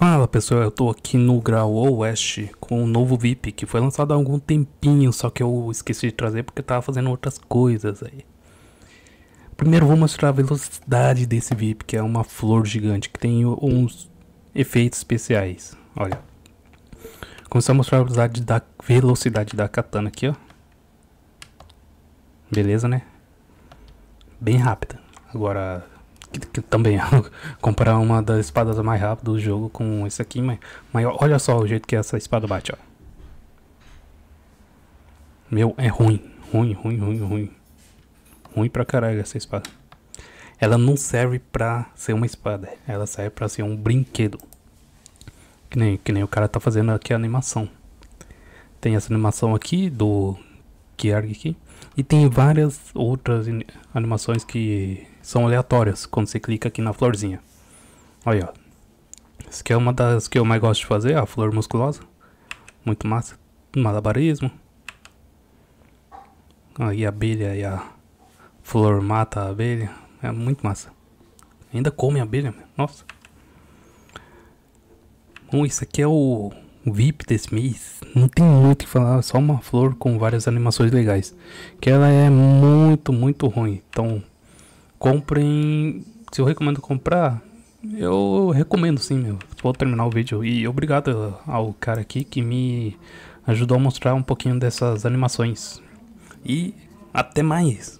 Fala pessoal, eu tô aqui no Grau Oeste com um novo VIP que foi lançado há algum tempinho, só que eu esqueci de trazer porque tava fazendo outras coisas aí. Primeiro vou mostrar a velocidade desse VIP, que é uma flor gigante que tem uns efeitos especiais. Olha, Começou a mostrar a velocidade da, velocidade da katana aqui, ó. Beleza, né? Bem rápida. Agora que, que também é comparar uma das espadas mais rápidas do jogo com esse aqui, mas, mas olha só o jeito que essa espada bate, ó. Meu, é ruim, ruim, ruim, ruim, ruim. Ruim pra caralho essa espada. Ela não serve pra ser uma espada, ela serve pra ser um brinquedo. Que nem, que nem o cara tá fazendo aqui a animação. Tem essa animação aqui do Kierg aqui. E tem várias outras animações que são aleatórias quando você clica aqui na florzinha. Olha, ó. Essa aqui é uma das que eu mais gosto de fazer, a flor musculosa. Muito massa. Malabarismo. Aí a abelha e a flor mata a abelha. É muito massa. Ainda come a abelha, nossa. Bom, isso aqui é o VIP desse mês, não tem muito o que falar, só uma flor com várias animações legais. Que ela é muito, muito ruim. Então, comprem. Se eu recomendo comprar, eu recomendo sim, meu. Vou terminar o vídeo. E obrigado ao cara aqui que me ajudou a mostrar um pouquinho dessas animações. E até mais!